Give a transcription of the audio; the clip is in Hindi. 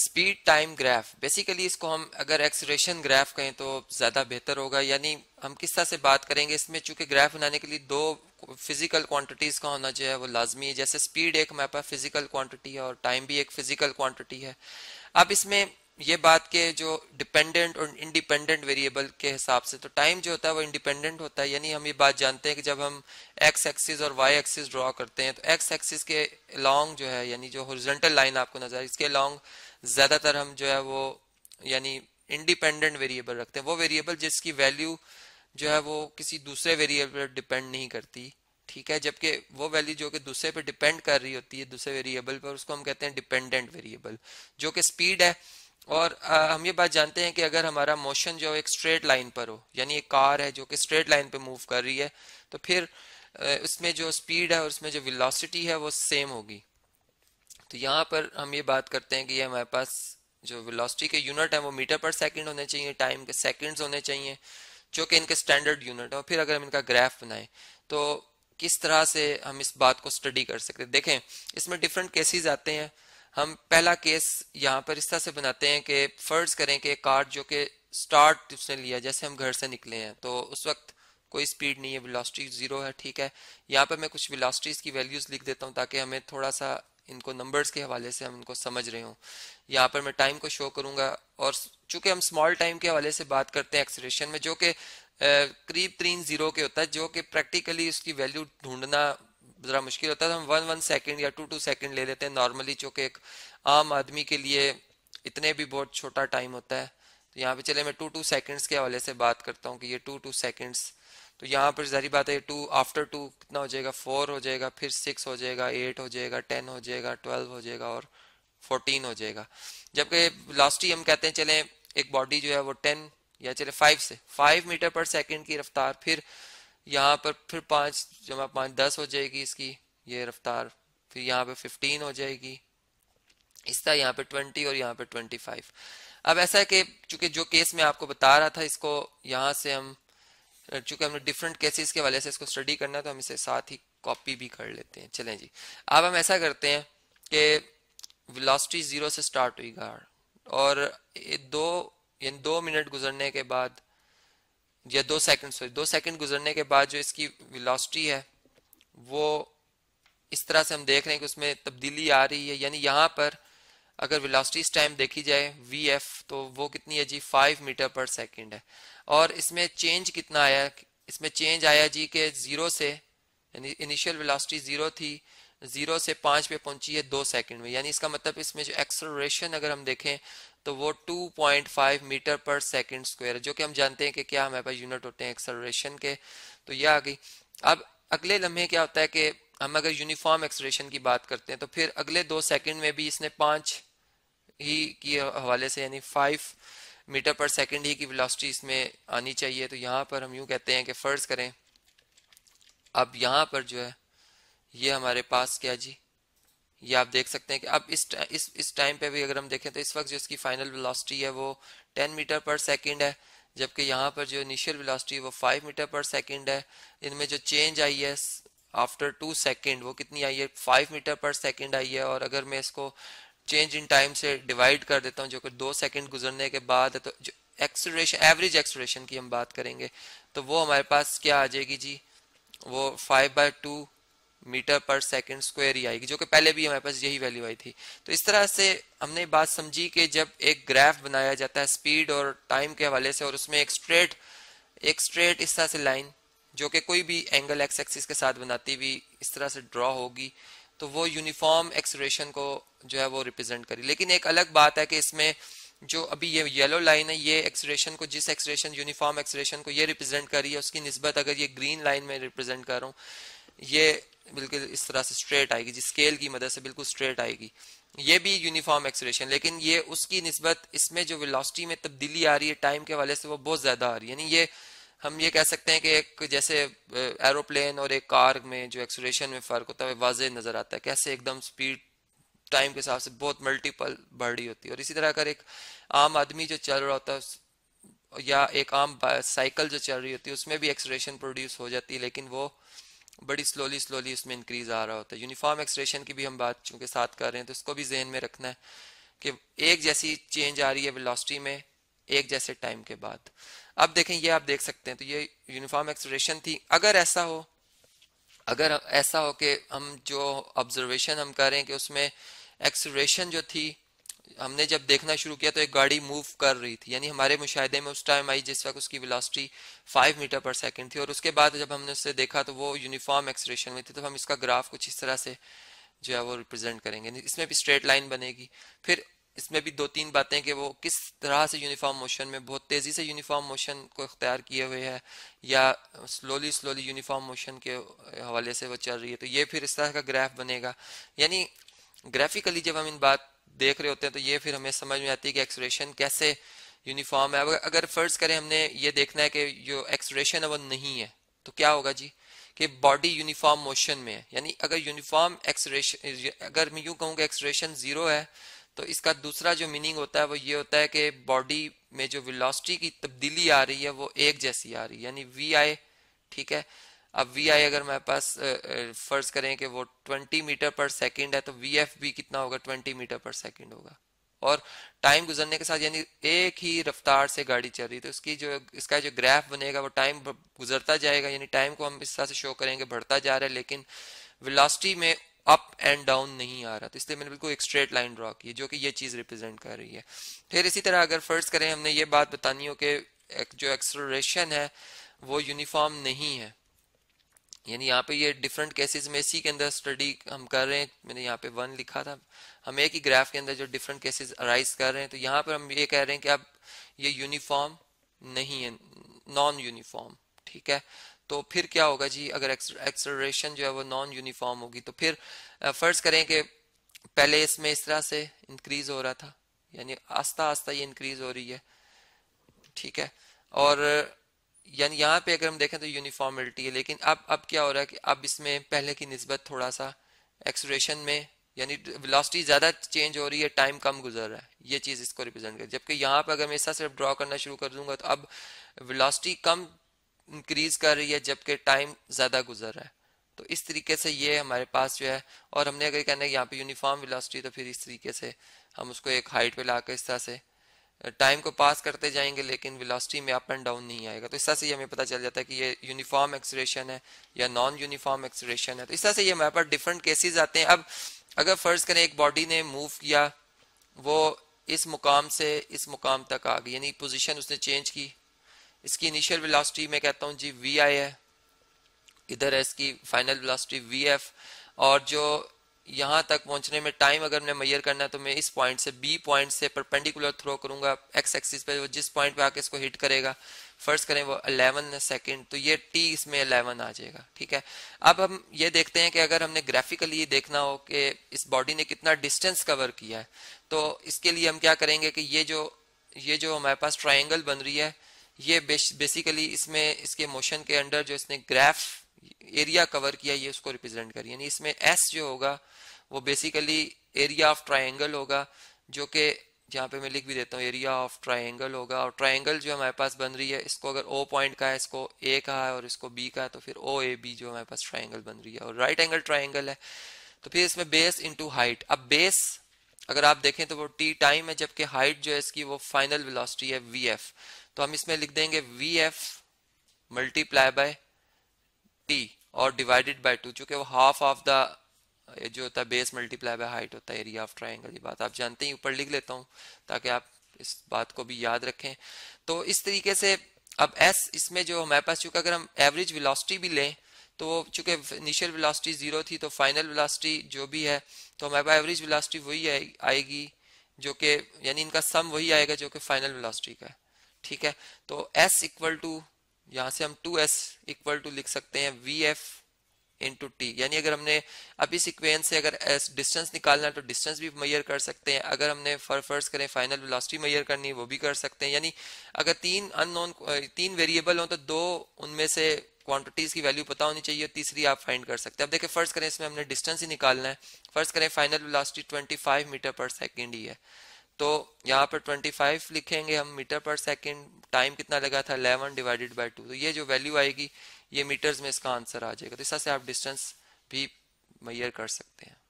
स्पीड टाइम ग्राफ बेसिकली इसको हम अगर एक्सरेशन ग्राफ कहें तो ज़्यादा बेहतर होगा यानी हम किस तरह से बात करेंगे इसमें चूंकि ग्राफ बनाने के लिए दो फिजिकल क्वांटिटीज़ का होना जो है वो लाजमी है जैसे स्पीड एक हमारे पास फिजिकल क्वांटिटी है और टाइम भी एक फिजिकल क्वांटिटी है अब इसमें ये बात के जो डिपेंडेंट और इंडिपेंडेंट वेरिएबल के हिसाब से तो टाइम जो होता है वो इंडिपेंडेंट होता है यानी हम ये बात जानते हैं कि जब हम एक्स एक्सिस और वाई एक्सिस ड्रॉ करते हैं तो एक्स एक्सिस के लॉन्ग जो है यानी जो हॉरिजॉन्टल लाइन आपको नजर इसके लॉन्ग ज़्यादातर हम जो है वो यानी इंडिपेंडेंट वेरिएबल रखते हैं वो वेरिएबल जिसकी वैल्यू जो है वो किसी दूसरे वेरिएबल पर डिपेंड नहीं करती ठीक है जबकि वो वैल्यू जो कि दूसरे पे डिपेंड कर रही होती है दूसरे वेरिएबल पर उसको हम कहते हैं डिपेंडेंट वेरिएबल जो कि स्पीड है और आ, हम ये बात जानते हैं कि अगर हमारा मोशन जो एक स्ट्रेट लाइन पर हो यानी एक कार है जो कि स्ट्रेट लाइन पे मूव कर रही है तो फिर उसमें जो स्पीड है और उसमें जो विलासिटी है वो सेम होगी तो यहाँ पर हम ये बात करते हैं कि ये हमारे पास जो वेलोसिटी के यूनिट है वो मीटर पर सेकंड होने चाहिए टाइम के सेकंड्स होने चाहिए जो कि इनके स्टैंडर्ड यूनिट है और फिर अगर हम इनका ग्राफ बनाएं तो किस तरह से हम इस बात को स्टडी कर सकते हैं देखें इसमें डिफरेंट केसेस आते हैं हम पहला केस यहाँ पर इस तरह से बनाते हैं कि फर्ज करें कि कार जो कि स्टार्ट उसने लिया जैसे हम घर से निकले हैं तो उस वक्त कोई स्पीड नहीं है वेलोसिटी जीरो है ठीक है यहाँ पर मैं कुछ वेलोसिटीज़ की वैल्यूज़ लिख देता हूँ ताकि हमें थोड़ा सा इनको नंबर्स के हवाले से हम इनको समझ रहे हों यहाँ पर मैं टाइम को शो करूँगा और चूंकि हम स्मॉल टाइम के हवाले से बात करते हैं एक्सरेशन में जो कि करीब तीन जीरो के होता है जो कि प्रैक्टिकली उसकी वैल्यू ढूंढना ज़रा मुश्किल होता है तो हम वन वन सेकेंड या टू टू सेकेंड ले लेते हैं नॉर्मली जो कि एक आम आदमी के लिए इतने भी बहुत छोटा टाइम होता है तो यहाँ पे चले मैं टू टू सेकेंड्स के हवाले से बात करता हूँ कि ये टू टू सेकेंड्स तो यहाँ पर जहरी बात है टू आफ्टर टू कितना हो जाएगा फोर हो जाएगा फिर सिक्स हो जाएगा एट हो जाएगा टेन हो जाएगा ट्वेल्व हो जाएगा और फोर्टीन हो जाएगा जबकि लास्ट ही हम कहते हैं चले एक बॉडी जो है वो टेन या चले फाइव से फाइव मीटर पर सेकेंड की रफ्तार फिर यहाँ पर फिर पाँच जमा पाँच दस हो जाएगी इसकी ये रफ्तार फिर यहाँ पर फिफ्टीन हो जाएगी इस तरह यहाँ पर ट्वेंटी और यहाँ पर ट्वेंटी फाइव अब ऐसा है कि चूंकि जो केस मैं आपको बता रहा था इसको यहाँ से हम चूंकि हमने डिफरेंट केसेस के वाले से इसको स्टडी करना है तो हम इसे साथ ही कॉपी भी कर लेते हैं चलें जी अब हम ऐसा करते हैं कि वेलोसिटी ज़ीरो से स्टार्ट हुई गाड़ और ये दो यानी दो मिनट गुजरने के बाद या दो सेकंड सॉरी दो सेकंड गुजरने के बाद जो इसकी वेलोसिटी है वो इस तरह से हम देख रहे हैं कि उसमें तब्दीली आ रही है यानी यहाँ पर अगर वेलोसिटीज टाइम देखी जाए वी एफ तो वो कितनी है जी फाइव मीटर पर सेकेंड है और इसमें चेंज कितना आया इसमें चेंज आया जी के ज़ीरो से इनिशियल वेलोसिटी ज़ीरो थी ज़ीरो से पांच पे पहुंची है दो सेकंड में यानी इसका मतलब इसमें जो एक्सलोरेशन अगर हम देखें तो वो 2.5 मीटर पर सेकंड स्क्वायर जो कि हम जानते हैं कि क्या हमारे पास यूनिट होते हैं एक्सलोरेशन के तो यह आ गई अब अगले लम्हे क्या होता है कि हम अगर यूनिफॉर्म एक्सप्रेशन की बात करते हैं तो फिर अगले दो सेकंड में भी इसने पाँच ही के हवाले से यानी फाइव मीटर पर सेकंड ही की वेलोसिटी इसमें आनी चाहिए तो यहाँ पर हम यूँ कहते हैं कि फ़र्ज़ करें अब यहाँ पर जो है ये हमारे पास क्या जी ये आप देख सकते हैं कि अब इस इस इस टाइम पे भी अगर हम देखें तो इस वक्त जो इसकी फाइनल वेलोसिटी है वो 10 मीटर पर सेकंड है जबकि यहाँ पर जो इनिशियल वेलोसिटी वो 5 मीटर पर सेकंड है इनमें जो चेंज आई है आफ्टर टू सेकेंड वो कितनी आई है फाइव मीटर पर सेकेंड आई है और अगर मैं इसको चेंज इन टाइम से डिवाइड कर देता हूँ जो कि दो सेकेंड गुजरने के बाद तो जो एक्सोरेशन एवरेज एक्सोरेशन की हम बात करेंगे तो वो हमारे पास क्या आ जाएगी जी वो five by two metre per second square ही आएगी जो कि पहले भी हमारे पास यही वैल्यू आई थी तो इस तरह से हमने बात समझी कि जब एक ग्राफ बनाया जाता है स्पीड और टाइम के हवाले से और उसमें एक स्ट्रेट एक स्ट्रेट इस तरह से लाइन जो कि कोई भी एंगल एक्स एक्सिस के साथ बनाती हुई इस तरह से ड्रॉ होगी तो वो यूनिफॉर्म एक्सरेशन को जो है वो रिप्रेजेंट करी लेकिन एक अलग बात है कि इसमें जो अभी ये येलो लाइन है ये एक्सरेशन को जिस एक्सरेशन यूनिफॉर्म एक्सरेशन को ये रिप्रेजेंट कर रही है उसकी नस्बत अगर ये ग्रीन लाइन में रिप्रेजेंट कर रहा हूँ ये बिल्कुल इस तरह से स्ट्रेट आएगी जिस स्केल की मदद से बिल्कुल स्ट्रेट आएगी ये भी यूनिफॉर्म एक्सरेशन लेकिन ये उसकी नस्बत इसमें जो वेलोसिटी में तब्दीली आ रही है टाइम के हवाले से वो बहुत ज्यादा आ रही है यानी ये हम ये कह सकते हैं कि एक जैसे एरोप्लेन और एक कार में जो एक्सोलेशन में फ़र्क होता है वाज नज़र आता है कैसे एकदम स्पीड टाइम के हिसाब से बहुत मल्टीपल बढ़ रही होती है और इसी तरह अगर एक आम आदमी जो चल रहा होता है या एक आम साइकिल जो चल रही होती है उसमें भी एक्सलेशन प्रोड्यूस हो जाती है लेकिन वो बड़ी स्लोली स्लोली उसमें इंक्रीज आ रहा होता है यूनिफॉर्म एक्सरेशन की भी हम बात चूँकि साथ कर रहे हैं तो उसको भी जहन में रखना है कि एक जैसी चेंज आ रही है वेलोसिटी में एक जैसे टाइम के बाद अब देखें ये आप देख सकते हैं तो ये यूनिफॉर्म एक्सलेशन थी अगर ऐसा हो अगर ऐसा हो कि हम जो ऑब्जर्वेशन हम करें कि उसमें एक्सलेशन जो थी हमने जब देखना शुरू किया तो एक गाड़ी मूव कर रही थी यानी हमारे मुशाहदे में उस टाइम आई जिस वक्त उसकी वेलोसिटी 5 मीटर पर सेकंड थी और उसके बाद जब हमने उसे देखा तो वो यूनिफॉर्म एक्सलेशन में थी तो हम इसका ग्राफ कुछ इस तरह से जो है वो रिप्रेजेंट करेंगे इसमें भी स्ट्रेट लाइन बनेगी फिर इसमें भी दो तीन बातें कि वो किस तरह से यूनिफॉर्म मोशन में बहुत तेज़ी से यूनिफॉर्म मोशन को इख्तियार किए हुए है या स्लोली स्लोली यूनिफॉर्म मोशन के हवाले से वो चल रही है तो ये फिर इस तरह का ग्राफ बनेगा यानी ग्राफिकली जब हम इन बात देख रहे होते हैं तो ये फिर हमें समझ में आती है कि एक्सरेशन कैसे यूनिफॉर्म है अगर फ़र्ज़ करें हमने ये देखना है कि जो एक्सरेशन है वो नहीं है तो क्या होगा जी कि बॉडी यूनिफॉर्म मोशन में है यानी अगर यूनिफॉर्म एक्सरेशन अगर मैं यूँ कहूँ कि एक्सरेशन ज़ीरो है तो इसका दूसरा जो मीनिंग होता है वो ये होता है कि बॉडी में जो वेलोसिटी की तब्दीली आ रही है वो एक जैसी आ रही है यानी वी आई ठीक है अब वी आई अगर मेरे पास फर्ज करें कि वो 20 मीटर पर सेकंड है तो वी एफ भी कितना होगा 20 मीटर पर सेकंड होगा और टाइम गुजरने के साथ यानी एक ही रफ्तार से गाड़ी चल रही है तो उसकी जो इसका जो ग्राफ बनेगा वो टाइम गुजरता जाएगा यानी टाइम को हम इस तरह से शो करेंगे बढ़ता जा रहा है लेकिन वेलोसिटी में अप एंड डाउन नहीं आ रहा तो इसलिए मैंने बिल्कुल एक स्ट्रेट लाइन ड्रॉ की जो कि ये चीज़ रिप्रेजेंट कर रही है फिर इसी तरह अगर फर्ज करें हमने ये बात बतानी हो कि जो एक्सलोरेशन है वो यूनिफॉर्म नहीं है यानी यहाँ पे ये डिफरेंट केसेस में इसी के अंदर स्टडी हम कर रहे हैं मैंने यहाँ पे वन लिखा था हम एक ही ग्राफ के अंदर जो डिफरेंट केसेस अराइज कर रहे हैं तो यहाँ पर हम ये कह रहे हैं कि अब ये यूनिफॉर्म नहीं है नॉन यूनिफॉर्म ठीक है तो फिर क्या होगा जी अगर एक्सलेशन जो है वो नॉन यूनिफॉर्म होगी तो फिर फर्ज करें कि पहले इसमें इस तरह से इंक्रीज हो रहा था यानी आस्ता आस्ता ये इंक्रीज हो रही है ठीक है और यानी यहाँ पे अगर हम देखें तो यूनिफॉर्मिलिटी है लेकिन अब अब क्या हो रहा है कि अब इसमें पहले की नस्बत थोड़ा सा एक्सोरेशन में यानी वेलोसिटी ज़्यादा चेंज हो रही है टाइम कम गुजर रहा है ये चीज़ इसको रिप्रेजेंट कर जबकि यहाँ पर अगर मैं इसका सिर्फ ड्रॉ करना शुरू कर दूंगा तो अब वेलोसिटी कम इंक्रीज कर रही है जबकि टाइम ज़्यादा गुजर रहा है तो इस तरीके से ये हमारे पास जो है और हमने अगर कहना है यहाँ पे यूनिफॉर्म वेलोसिटी तो फिर इस तरीके से हम उसको एक हाइट पे ला कर इस तरह से टाइम को पास करते जाएंगे लेकिन वेलोसिटी में अप एंड डाउन नहीं आएगा तो इस तरह से हमें पता चल जाता है कि ये यूनिफॉर्म एक्सरेशन है या नॉन यूनिफॉर्म एक्सरेशन है तो इस तरह से ये हमारे पास डिफरेंट केसेज आते हैं अब अगर फर्ज करें एक बॉडी ने मूव किया वो इस मुकाम से इस मुकाम तक आ गई यानी पोजिशन उसने चेंज की इसकी इनिशियल वेलोसिटी मैं कहता हूं जी वी आई है इधर है इसकी फाइनल वेलोसिटी वी एफ और जो यहाँ तक पहुँचने में टाइम अगर मैं मैयर करना है तो मैं इस पॉइंट से बी पॉइंट से परपेंडिकुलर थ्रो करूंगा एक्स एक्सिस पे वो जिस पॉइंट पे आके इसको हिट करेगा फर्स्ट करें वो 11 सेकंड तो ये टी इसमें 11 आ जाएगा ठीक है अब हम ये देखते हैं कि अगर हमने ग्राफिकली ये देखना हो कि इस बॉडी ने कितना डिस्टेंस कवर किया है तो इसके लिए हम क्या करेंगे कि ये जो ये जो हमारे पास ट्राइंगल बन रही है ये बेसिकली इसमें इसके मोशन के अंडर जो इसने ग्राफ एरिया कवर किया ये उसको रिप्रेजेंट करिए यानी इसमें एस जो होगा वो बेसिकली एरिया ऑफ ट्राइंगल होगा जो कि जहाँ पे मैं लिख भी देता हूँ एरिया ऑफ ट्राइंगल होगा और ट्राइंगल जो हमारे पास बन रही है इसको अगर ओ पॉइंट का है इसको ए का है और इसको बी का है तो फिर ओ ए बी जो हमारे पास ट्राइंगल बन रही है और राइट एंगल ट्राइंगल है तो फिर इसमें बेस इंटू हाइट अब बेस अगर आप देखें तो वो टी टाइम है जबकि हाइट जो है इसकी वो फाइनल वेलोसिटी है वी एफ तो हम इसमें लिख देंगे V F multiply by T और डिवाइडेड बाय टू चूंकि वो हाफ ऑफ द जो होता है बेस मल्टीप्लाई बाय हाइट होता है एरिया ऑफ ट्राइंगल ये बात आप जानते ही ऊपर लिख लेता हूँ ताकि आप इस बात को भी याद रखें तो इस तरीके से अब एस इसमें जो हमारे पास चूंकि अगर हम एवरेज वेलोसिटी भी लें तो वो चूंकि इनिशियल वेलोसिटी ज़ीरो थी तो फाइनल वेलोसिटी जो भी है तो हमारे पास एवरेज वेलोसिटी वही आएगी जो कि यानी इनका सम वही आएगा जो कि फाइनल वेलोसिटी का है ठीक है तो एस इक्वल टू यहाँ से हम टू एस इक्वल टू लिख सकते हैं वी एफ इंटू टी यानी अगर हमने अभी इस इक्वेंस से अगर डिस्टेंस निकालना है तो डिस्टेंस भी मैयर कर सकते हैं अगर हमने फर फर्ज करें फाइनल वेलोसिटी मैयर करनी है वो भी कर सकते हैं यानी अगर तीन अननोन तीन वेरिएबल हों तो दो उनमें से क्वांटिटीज की वैल्यू पता होनी चाहिए तीसरी आप फाइंड कर सकते हैं अब देखिए फर्स्ट करें इसमें हमने डिस्टेंस ही निकालना है फर्स्ट करें final velocity 25 metre per second ही है तो यहाँ पर 25 लिखेंगे हम मीटर पर सेकंड टाइम कितना लगा था 11 डिवाइडेड बाय टू तो ये जो वैल्यू आएगी ये मीटर्स में इसका आंसर आ जाएगा तो इस आप डिस्टेंस भी मैयर कर सकते हैं